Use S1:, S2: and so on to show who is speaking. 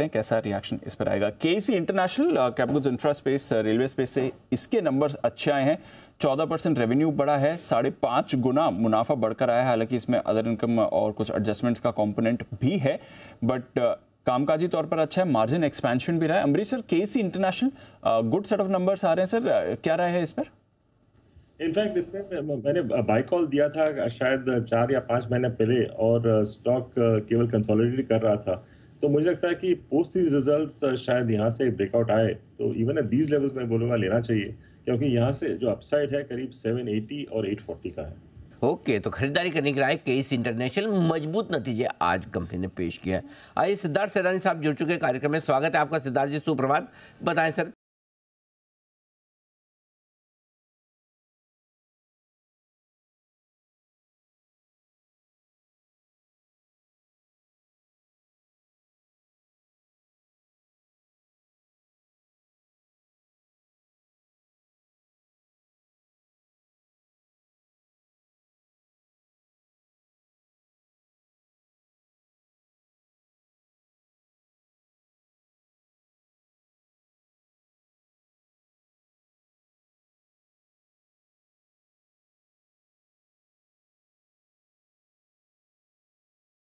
S1: देखते हैं कैसा रिएक्शन इस पर आएगा के सी इंटरनेशनल कैपगुज इंफ्रा स्पेस रेलवे स्पेस से इसके नंबर्स अच्छे आए हैं चौदह परसेंट रेवेन्यू बढ़ा है साढ़े पाँच गुना मुनाफा बढ़कर आया है हालांकि इसमें अदर इनकम और कुछ एडजस्टमेंट्स का कॉम्पोनेंट भी है बट uh, कामकाजी तौर पर अच्छा है मार्जिन एक्सपेंशन भी रहा है Amritsar K C International good set of numbers आ रहे हैं सर uh, क्या रहा है इस पर
S2: इनफैक्ट इसमें uh, मैंने बाई कॉल दिया था शायद चार या पांच महीने पहले और स्टॉक केवल कंसोलिडेट कर रहा था तो मुझे लगता है कि पोस्ट सीरीज रिजल्ट शायद यहाँ से ब्रेकआउट आए तो इवन एट दीज लेवल्स में बोलूंगा लेना चाहिए क्योंकि यहाँ से जो अपसाइड है करीब सेवन
S3: और एट का है ओके okay, तो खरीदारी करने के लिए केस इंटरनेशनल मजबूत नतीजे आज कंपनी ने पेश किया है आइए सिद्धार्थ सैदानी साहब जुड़ चुके कार्यक्रम में स्वागत है आपका सिद्धार्थ जी सुप्रभात बताएं सर